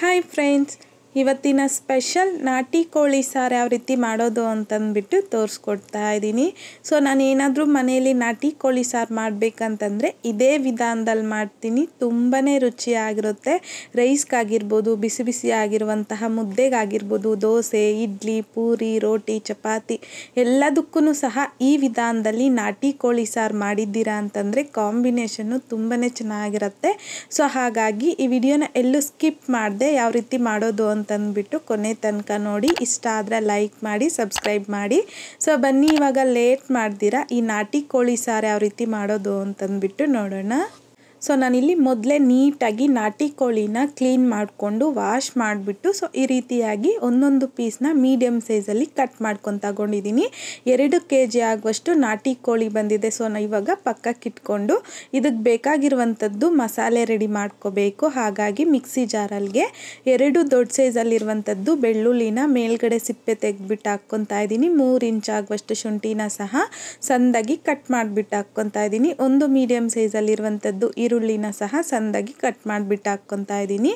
Hi friends, ಇವತ್ತಿನ special ನಾಟಿ ಕೋಳಿ ಸಾರು ಯಾವ ರೀತಿ ಮಾಡೋದು ಅಂತಂದ್ಬಿಟ್ಟು ತೋರಿಸ್ಕೊಡ್ತಾ ಇದ್ದೀನಿ ಸೊ ನಾನು ಏನಾದರೂ ಮನೆಯಲ್ಲಿ ನಾಟಿ ಕೋಳಿ ಸಾರು ಮಾಡಬೇಕಂತಂದರೆ ಇದೇ ವಿಧಾನದಲ್ಲಿ ಮಾಡ್ತೀನಿ ತುಂಬಾ ರುಚಿಯಾಗಿರುತ್ತೆ ರೈಸ್ಗಾಗಿರ್ಬೋದು ಬಿಸಿ ಬಿಸಿ ಆಗಿರುವಂತಹ ಮುದ್ದೆಗಾಗಿರ್ಬೋದು ದೋಸೆ ಇಡ್ಲಿ ಪೂರಿ ರೋಟಿ ಚಪಾತಿ ಎಲ್ಲದಕ್ಕೂ ಸಹ ಈ ವಿಧಾನದಲ್ಲಿ ನಾಟಿ ಕೋಳಿ ಸಾರು ಮಾಡಿದ್ದೀರಾ ಅಂತಂದರೆ ಕಾಂಬಿನೇಷನ್ನು ತುಂಬಾ ಚೆನ್ನಾಗಿರುತ್ತೆ ಸೊ ಹಾಗಾಗಿ ಈ ವಿಡಿಯೋನ ಎಲ್ಲೂ ಸ್ಕಿಪ್ ಮಾಡಿದೆ ಯಾವ ರೀತಿ ಮಾಡೋದು ಅಂತ ಅಂತಂದ್ಬಿಟ್ಟು ಕೊನೆ ತನಕ ನೋಡಿ ಇಷ್ಟ ಆದರೆ ಲೈಕ್ ಮಾಡಿ ಸಬ್ಸ್ಕ್ರೈಬ್ ಮಾಡಿ ಸೊ ಬನ್ನಿ ಇವಾಗ ಲೇಟ್ ಮಾಡ್ತೀರಾ ಈ ನಾಟಿ ಕೋಳಿ ಸಾರು ಯಾವ ರೀತಿ ಮಾಡೋದು ಅಂತಂದ್ಬಿಟ್ಟು ನೋಡೋಣ ಸೊ ನಾನಿಲ್ಲಿ ಮೊದಲೇ ನೀಟಾಗಿ ನಾಟಿ ಕೋಳಿನ ಕ್ಲೀನ್ ಮಾಡಿಕೊಂಡು ವಾಶ್ ಮಾಡಿಬಿಟ್ಟು ಸೊ ಈ ರೀತಿಯಾಗಿ ಒಂದೊಂದು ಪೀಸ್ನ ಮೀಡಿಯಮ್ ಸೈಜಲ್ಲಿ ಕಟ್ ಮಾಡ್ಕೊಂಡು ತಗೊಂಡಿದ್ದೀನಿ ಎರಡು ಕೆ ಜಿ ಆಗುವಷ್ಟು ನಾಟಿ ಕೋಳಿ ಬಂದಿದೆ ಸೊ ನಾನು ಇವಾಗ ಪಕ್ಕಕ್ಕಿಟ್ಕೊಂಡು ಇದಕ್ಕೆ ಬೇಕಾಗಿರುವಂಥದ್ದು ಮಸಾಲೆ ರೆಡಿ ಮಾಡ್ಕೋಬೇಕು ಹಾಗಾಗಿ ಮಿಕ್ಸಿ ಜಾರಲ್ಲಿಗೆ ಎರಡು ದೊಡ್ಡ ಸೈಜಲ್ಲಿರುವಂಥದ್ದು ಬೆಳ್ಳುಳ್ಳಿನ ಮೇಲ್ಗಡೆ ಸಿಪ್ಪೆ ತೆಗೆದ್ಬಿಟ್ಟು ಹಾಕ್ಕೊತಾ ಇದ್ದೀನಿ ಮೂರು ಇಂಚ್ ಆಗುವಷ್ಟು ಶುಂಠಿನ ಸಹ ಸಂದಾಗಿ ಕಟ್ ಮಾಡಿಬಿಟ್ಟು ಹಾಕ್ಕೊತಾ ಇದ್ದೀನಿ ಒಂದು ಮೀಡಿಯಮ್ ಸೈಜಲ್ಲಿರುವಂಥದ್ದು ಈರುಳ್ಳಿನ ಸಹ ಸಂದಾಗಿ ಕಟ್ ಮಾಡಿಬಿಟ್ಟು ಹಾಕ್ಕೊತಾ ಇದ್ದೀನಿ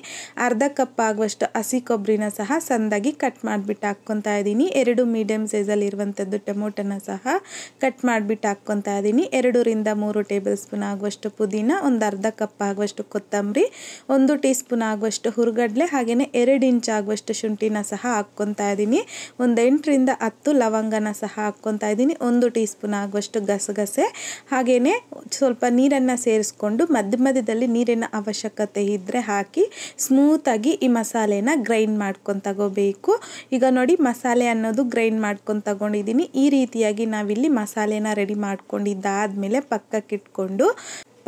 ಅರ್ಧ ಕಪ್ ಆಗುವಷ್ಟು ಹಸಿ ಕೊಬ್ಬರಿನ ಸಹ ಸಂದಾಗಿ ಕಟ್ ಮಾಡಿಬಿಟ್ಟು ಹಾಕ್ಕೊತಾ ಇದ್ದೀನಿ ಎರಡು ಮೀಡಿಯಮ್ ಇರುವಂಥದ್ದು ಟೊಮೊಟೊನ ಸಹ ಕಟ್ ಮಾಡಿಬಿಟ್ಟು ಹಾಕ್ಕೊತಾ ಇದ್ದೀನಿ ಎರಡರಿಂದ ಮೂರು ಟೇಬಲ್ ಸ್ಪೂನ್ ಆಗುವಷ್ಟು ಪುದೀನ ಒಂದು ಅರ್ಧ ಕಪ್ ಆಗುವಷ್ಟು ಕೊತ್ತಂಬರಿ ಒಂದು ಟೀ ಸ್ಪೂನ್ ಆಗುವಷ್ಟು ಹುರುಗಡ್ಲೆ ಹಾಗೆಯೇ ಎರಡು ಇಂಚ್ ಆಗುವಷ್ಟು ಶುಂಠಿನ ಸಹ ಹಾಕ್ಕೊತಾ ಇದ್ದೀನಿ ಒಂದು ಎಂಟರಿಂದ ಹತ್ತು ಲವಂಗನ ಸಹ ಹಾಕ್ಕೊತಾ ಇದ್ದೀನಿ ಒಂದು ಟೀ ಸ್ಪೂನ್ ಆಗುವಷ್ಟು ಗಸಗಸೆ ಹಾಗೆಯೇ ಸ್ವಲ್ಪ ನೀರನ್ನು ಸೇರಿಸ್ಕೊಂಡು ಮಧ್ಯ ಮಧ್ಯದಲ್ಲಿ ನೀರಿನ ಅವಶ್ಯಕತೆ ಇದ್ದರೆ ಹಾಕಿ ಸ್ಮೂತಾಗಿ ಈ ಮಸಾಲೆನ ಗ್ರೈಂಡ್ ಮಾಡ್ಕೊಂಡು ತಗೋಬೇಕು ಈಗ ನೋಡಿ ಮಸಾಲೆ ಅನ್ನೋದು ಗ್ರೈಂಡ್ ಮಾಡ್ಕೊಂಡು ತಗೊಂಡಿದ್ದೀನಿ ಈ ರೀತಿಯಾಗಿ ನಾವಿಲ್ಲಿ ಮಸಾಲೆನ ರೆಡಿ ಮಾಡ್ಕೊಂಡಿದ್ದಾದಮೇಲೆ ಪಕ್ಕಕ್ಕಿಟ್ಕೊಂಡು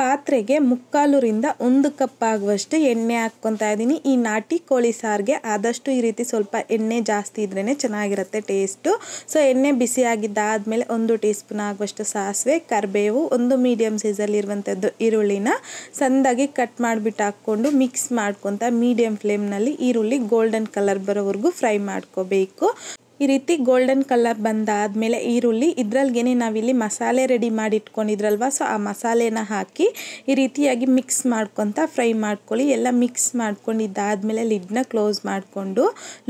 ಪಾತ್ರೆಗೆ ಮುಕ್ಕಾಲುರಿಂದ ಒಂದು ಕಪ್ ಆಗುವಷ್ಟು ಎಣ್ಣೆ ಹಾಕ್ಕೊತಾ ಇದ್ದೀನಿ ಈ ನಾಟಿ ಕೋಳಿ ಸಾರಿಗೆ ಆದಷ್ಟು ಈ ರೀತಿ ಸ್ವಲ್ಪ ಎಣ್ಣೆ ಜಾಸ್ತಿ ಇದ್ರೇ ಚೆನ್ನಾಗಿರುತ್ತೆ ಟೇಸ್ಟು ಸೊ ಎಣ್ಣೆ ಬಿಸಿಯಾಗಿದ್ದಾದಮೇಲೆ ಒಂದು ಟೀ ಸ್ಪೂನ್ ಆಗುವಷ್ಟು ಸಾಸಿವೆ ಕರಿಬೇವು ಒಂದು ಮೀಡಿಯಮ್ ಸೈಜಲ್ಲಿರುವಂಥದ್ದು ಈರುಳ್ಳಿನ ಸಂದಾಗಿ ಕಟ್ ಮಾಡಿಬಿಟ್ಟು ಹಾಕ್ಕೊಂಡು ಮಿಕ್ಸ್ ಮಾಡ್ಕೊತ ಮೀಡಿಯಂ ಫ್ಲೇಮ್ನಲ್ಲಿ ಈರುಳ್ಳಿ ಗೋಲ್ಡನ್ ಕಲರ್ ಬರೋವರೆಗೂ ಫ್ರೈ ಮಾಡ್ಕೋಬೇಕು ಈ ರೀತಿ ಗೋಲ್ಡನ್ ಕಲರ್ ಬಂದಾದಮೇಲೆ ಈರುಳ್ಳಿ ಇದ್ರಲ್ಲಿಗೇನೆ ನಾವಿಲ್ಲಿ ಮಸಾಲೆ ರೆಡಿ ಮಾಡಿ ಇಟ್ಕೊಂಡಿದ್ರಲ್ವ ಸೊ ಆ ಮಸಾಲೆನ ಹಾಕಿ ಈ ರೀತಿಯಾಗಿ ಮಿಕ್ಸ್ ಮಾಡ್ಕೊತ ಫ್ರೈ ಮಾಡ್ಕೊಳ್ಳಿ ಎಲ್ಲ ಮಿಕ್ಸ್ ಮಾಡ್ಕೊಂಡಿದ್ದಾದಮೇಲೆ ಲಿಡ್ನ ಕ್ಲೋಸ್ ಮಾಡಿಕೊಂಡು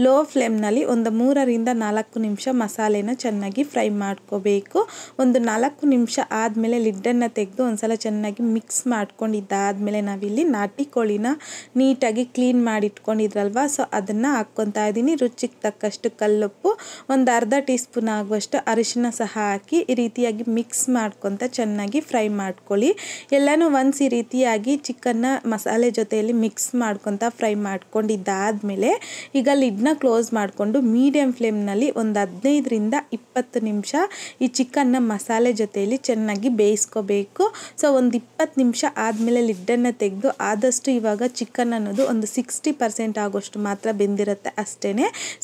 ಲೋ ಫ್ಲೇಮ್ನಲ್ಲಿ ಒಂದು ಮೂರರಿಂದ ನಾಲ್ಕು ನಿಮಿಷ ಮಸಾಲೆನ ಚೆನ್ನಾಗಿ ಫ್ರೈ ಮಾಡ್ಕೋಬೇಕು ಒಂದು ನಾಲ್ಕು ನಿಮಿಷ ಆದಮೇಲೆ ಲಿಡ್ಡನ್ನು ತೆಗೆದು ಒಂದ್ಸಲ ಚೆನ್ನಾಗಿ ಮಿಕ್ಸ್ ಮಾಡ್ಕೊಂಡಿದ್ದಾದಮೇಲೆ ನಾವಿಲ್ಲಿ ನಾಟಿ ಕೋಳಿನ ನೀಟಾಗಿ ಕ್ಲೀನ್ ಮಾಡಿಟ್ಕೊಂಡಿದ್ರಲ್ವ ಸೊ ಅದನ್ನು ಹಾಕ್ಕೊತಾ ಇದ್ದೀನಿ ರುಚಿಗೆ ತಕ್ಕಷ್ಟು ಕಲ್ಲುಪ್ಪು ಒಂದು ಅರ್ಧ ಟೀ ಸ್ಪೂನ್ ಆಗುವಷ್ಟು ಅರಿಶಿನ ಸಹ ಹಾಕಿ ಈ ರೀತಿಯಾಗಿ ಮಿಕ್ಸ್ ಮಾಡ್ಕೊತ ಚೆನ್ನಾಗಿ ಫ್ರೈ ಮಾಡ್ಕೊಳ್ಳಿ ಎಲ್ಲನೂ ಒನ್ಸ್ ಈ ರೀತಿಯಾಗಿ ಚಿಕನ್ನ ಮಸಾಲೆ ಜೊತೆಯಲ್ಲಿ ಮಿಕ್ಸ್ ಮಾಡ್ಕೊತ ಫ್ರೈ ಮಾಡ್ಕೊಂಡಿದ್ದಾದಮೇಲೆ ಈಗ ಲಿಡ್ನ ಕ್ಲೋಸ್ ಮಾಡಿಕೊಂಡು ಮೀಡಿಯಂ ಫ್ಲೇಮ್ನಲ್ಲಿ ಒಂದು ಹದಿನೈದರಿಂದ ಇಪ್ಪತ್ತು ನಿಮಿಷ ಈ ಚಿಕನ್ನ ಮಸಾಲೆ ಜೊತೆಯಲ್ಲಿ ಚೆನ್ನಾಗಿ ಬೇಯಿಸ್ಕೋಬೇಕು ಸೊ ಒಂದು ಇಪ್ಪತ್ತು ನಿಮಿಷ ಆದಮೇಲೆ ಲಿಡ್ಡನ್ನು ತೆಗೆದು ಆದಷ್ಟು ಇವಾಗ ಚಿಕನ್ ಅನ್ನೋದು ಒಂದು ಸಿಕ್ಸ್ಟಿ ಪರ್ಸೆಂಟ್ ಆಗೋಷ್ಟು ಮಾತ್ರ ಬೆಂದಿರುತ್ತೆ ಅಷ್ಟೇ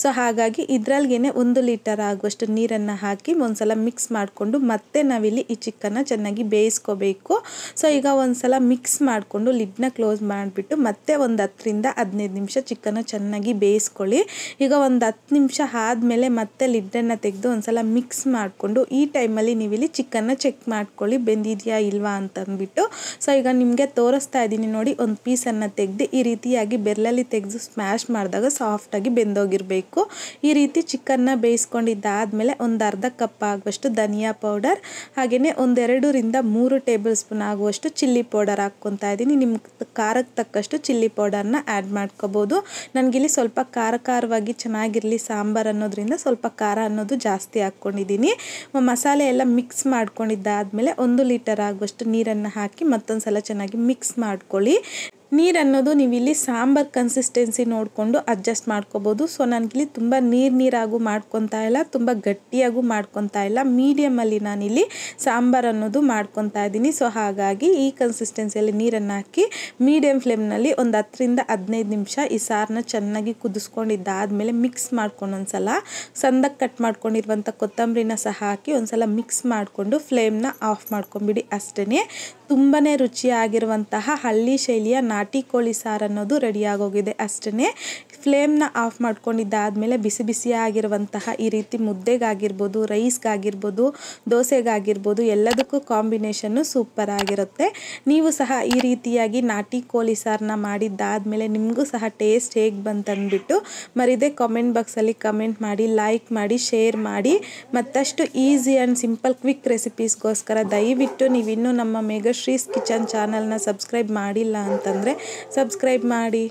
ಸೊ ಹಾಗಾಗಿ ಇದರಲ್ಲಿ ಹಾಗೆಯೇ ಒಂದು ಲೀಟರ್ ಆಗುವಷ್ಟು ನೀರನ್ನು ಹಾಕಿ ಒಂದ್ಸಲ ಮಿಕ್ಸ್ ಮಾಡಿಕೊಂಡು ಮತ್ತೆ ನಾವಿಲ್ಲಿ ಈ ಚಿಕನ್ನ ಚೆನ್ನಾಗಿ ಬೇಯಿಸ್ಕೋಬೇಕು ಸೊ ಈಗ ಒಂದ್ಸಲ ಮಿಕ್ಸ್ ಮಾಡಿಕೊಂಡು ಲಿಡ್ನ ಕ್ಲೋಸ್ ಮಾಡಿಬಿಟ್ಟು ಮತ್ತೆ ಒಂದು ಹತ್ತರಿಂದ ಹದಿನೈದು ನಿಮಿಷ ಚಿಕನ್ನ ಚೆನ್ನಾಗಿ ಬೇಯಿಸ್ಕೊಳ್ಳಿ ಈಗ ಒಂದು ಹತ್ತು ನಿಮಿಷ ಆದಮೇಲೆ ಮತ್ತೆ ಲಿಡ್ಡನ್ನು ತೆಗೆದು ಒಂದ್ಸಲ ಮಿಕ್ಸ್ ಮಾಡಿಕೊಂಡು ಈ ಟೈಮಲ್ಲಿ ನೀವಿಲ್ಲಿ ಚಿಕನ್ನ ಚೆಕ್ ಮಾಡ್ಕೊಳ್ಳಿ ಬೆಂದಿದೆಯಾ ಇಲ್ವಾ ಅಂತಂದ್ಬಿಟ್ಟು ಸೊ ಈಗ ನಿಮಗೆ ತೋರಿಸ್ತಾ ಇದ್ದೀನಿ ನೋಡಿ ಒಂದು ಪೀಸನ್ನು ತೆಗೆದು ಈ ರೀತಿಯಾಗಿ ಬೆರಳಲ್ಲಿ ತೆಗೆದು ಸ್ಮ್ಯಾಶ್ ಮಾಡಿದಾಗ ಸಾಫ್ಟಾಗಿ ಬೆಂದೋಗಿರಬೇಕು ಈ ರೀತಿ ಚಿಕ್ಕ ಚಿಕನ್ನ ಬೇಯಿಸ್ಕೊಂಡಿದ್ದಾದಮೇಲೆ ಒಂದು ಅರ್ಧ ಕಪ್ ಆಗುವಷ್ಟು ಧನಿಯಾ ಪೌಡರ್ ಹಾಗೆಯೇ ಒಂದೆರಡರಿಂದ ಮೂರು ಟೇಬಲ್ ಸ್ಪೂನ್ ಆಗುವಷ್ಟು ಚಿಲ್ಲಿ ಪೌಡರ್ ಹಾಕ್ಕೊತಾ ಇದ್ದೀನಿ ನಿಮ್ಮ ಖಾರಕ್ಕೆ ತಕ್ಕಷ್ಟು ಚಿಲ್ಲಿ ಪೌಡರ್ನ ಆ್ಯಡ್ ಮಾಡ್ಕೋಬೋದು ನನಗಿಲ್ಲಿ ಸ್ವಲ್ಪ ಖಾರ ಖಾರವಾಗಿ ಚೆನ್ನಾಗಿರಲಿ ಸಾಂಬಾರು ಅನ್ನೋದ್ರಿಂದ ಸ್ವಲ್ಪ ಖಾರ ಅನ್ನೋದು ಜಾಸ್ತಿ ಹಾಕ್ಕೊಂಡಿದ್ದೀನಿ ಮಸಾಲೆ ಎಲ್ಲ ಮಿಕ್ಸ್ ಮಾಡ್ಕೊಂಡಿದ್ದಾದಮೇಲೆ ಒಂದು ಲೀಟರ್ ಆಗುವಷ್ಟು ನೀರನ್ನು ಹಾಕಿ ಮತ್ತೊಂದು ಸಲ ಚೆನ್ನಾಗಿ ಮಿಕ್ಸ್ ಮಾಡ್ಕೊಳ್ಳಿ ನೀರನ್ನೋದು ನೀವು ಇಲ್ಲಿ ಸಾಂಬಾರ್ ಕನ್ಸಿಸ್ಟೆನ್ಸಿ ನೋಡಿಕೊಂಡು ಅಡ್ಜಸ್ಟ್ ಮಾಡ್ಕೋಬೋದು ಸೊ ನನಗಿಲ್ಲಿ ತುಂಬ ನೀರು ನೀರಾಗೂ ಮಾಡ್ಕೊತಾ ಇಲ್ಲ ತುಂಬ ಗಟ್ಟಿಯಾಗೂ ಮಾಡ್ಕೊತಾ ಇಲ್ಲ ಮೀಡಿಯಮಲ್ಲಿ ನಾನಿಲ್ಲಿ ಸಾಂಬಾರ್ ಅನ್ನೋದು ಮಾಡ್ಕೊತಾ ಇದ್ದೀನಿ ಸೊ ಹಾಗಾಗಿ ಈ ಕನ್ಸಿಸ್ಟೆನ್ಸಿಯಲ್ಲಿ ನೀರನ್ನು ಹಾಕಿ ಮೀಡಿಯಮ್ ಫ್ಲೇಮ್ನಲ್ಲಿ ಒಂದು ಹತ್ತರಿಂದ ಹದಿನೈದು ನಿಮಿಷ ಈ ಸಾರನ್ನ ಚೆನ್ನಾಗಿ ಕುದಿಸ್ಕೊಂಡಿದ್ದಾದಮೇಲೆ ಮಿಕ್ಸ್ ಮಾಡ್ಕೊಂಡು ಒಂದ್ಸಲ ಸಂದಕ್ಕೆ ಕಟ್ ಮಾಡ್ಕೊಂಡಿರುವಂಥ ಕೊತ್ತಂಬರಿನ ಸಹ ಹಾಕಿ ಒಂದ್ಸಲ ಮಿಕ್ಸ್ ಮಾಡಿಕೊಂಡು ಫ್ಲೇಮ್ನ ಆಫ್ ಮಾಡ್ಕೊಂಬಿಡಿ ಅಷ್ಟೇ ತುಂಬಾ ರುಚಿಯಾಗಿರುವಂತಹ ಹಳ್ಳಿ ಶೈಲಿಯ ನಾ ನಾಟಿ ಕೋಳಿ ಸಾರು ಅನ್ನೋದು ರೆಡಿಯಾಗೋಗಿದೆ ಅಷ್ಟೇ ಫ್ಲೇಮ್ನ ಆಫ್ ಮಾಡ್ಕೊಂಡಿದ್ದಾದಮೇಲೆ ಬಿಸಿ ಬಿಸಿಯಾಗಿರುವಂತಹ ಈ ರೀತಿ ಮುದ್ದೆಗಾಗಿರ್ಬೋದು ರೈಸ್ಗಾಗಿರ್ಬೋದು ದೋಸೆಗಾಗಿರ್ಬೋದು ಎಲ್ಲದಕ್ಕೂ ಕಾಂಬಿನೇಷನ್ನು ಸೂಪರ್ ಆಗಿರುತ್ತೆ ನೀವು ಸಹ ಈ ರೀತಿಯಾಗಿ ನಾಟಿ ಕೋಳಿ ಸಾರನ್ನ ಮಾಡಿದ್ದಾದಮೇಲೆ ನಿಮಗೂ ಸಹ ಟೇಸ್ಟ್ ಹೇಗೆ ಬಂತಂದ್ಬಿಟ್ಟು ಮರಿದೆ ಕಾಮೆಂಟ್ ಬಾಕ್ಸಲ್ಲಿ ಕಮೆಂಟ್ ಮಾಡಿ ಲೈಕ್ ಮಾಡಿ ಶೇರ್ ಮಾಡಿ ಮತ್ತಷ್ಟು ಈಸಿ ಆ್ಯಂಡ್ ಸಿಂಪಲ್ ಕ್ವಿಕ್ ರೆಸಿಪೀಸ್ಗೋಸ್ಕರ ದಯವಿಟ್ಟು ನೀವಿನ್ನೂ ನಮ್ಮ ಮೇಘಶ್ರೀಸ್ ಕಿಚನ್ ಚಾನಲ್ನ ಸಬ್ಸ್ಕ್ರೈಬ್ ಮಾಡಿಲ್ಲ ಅಂತಂದರೆ ಸಬ್ಸ್ಕ್ರೈಬ್ ಮಾಡಿ